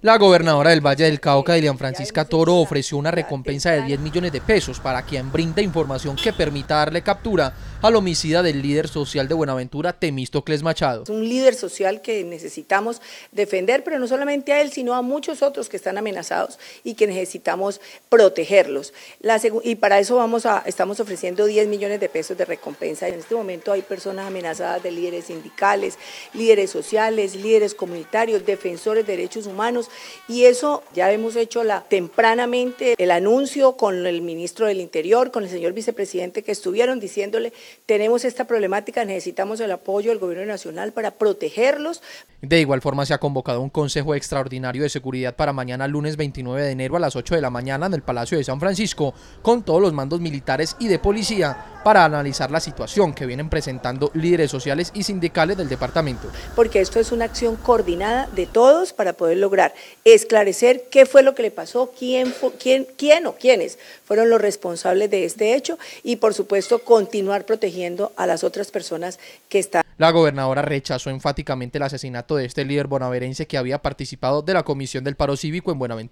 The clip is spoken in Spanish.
La gobernadora del Valle del Cauca, Elian eh, Francisca Toro, ofreció una recompensa de 10 millones de pesos para quien brinda información que permita darle captura al homicida del líder social de Buenaventura, Temístocles Machado. Es un líder social que necesitamos defender, pero no solamente a él, sino a muchos otros que están amenazados y que necesitamos protegerlos. y para eso vamos a, estamos ofreciendo 10 millones de pesos de recompensa. En este momento hay personas amenazadas de líderes sindicales, líderes sociales, líderes comunitarios, defensores de derechos Humanos y eso ya hemos hecho la, tempranamente el anuncio con el ministro del Interior, con el señor vicepresidente que estuvieron diciéndole tenemos esta problemática, necesitamos el apoyo del gobierno nacional para protegerlos. De igual forma se ha convocado un consejo extraordinario de seguridad para mañana lunes 29 de enero a las 8 de la mañana en el Palacio de San Francisco con todos los mandos militares y de policía para analizar la situación que vienen presentando líderes sociales y sindicales del departamento. Porque esto es una acción coordinada de todos para poder lograr esclarecer qué fue lo que le pasó, quién, quién, quién o quiénes fueron los responsables de este hecho y, por supuesto, continuar protegiendo a las otras personas que están. La gobernadora rechazó enfáticamente el asesinato de este líder bonaverense que había participado de la comisión del paro cívico en Buenaventura.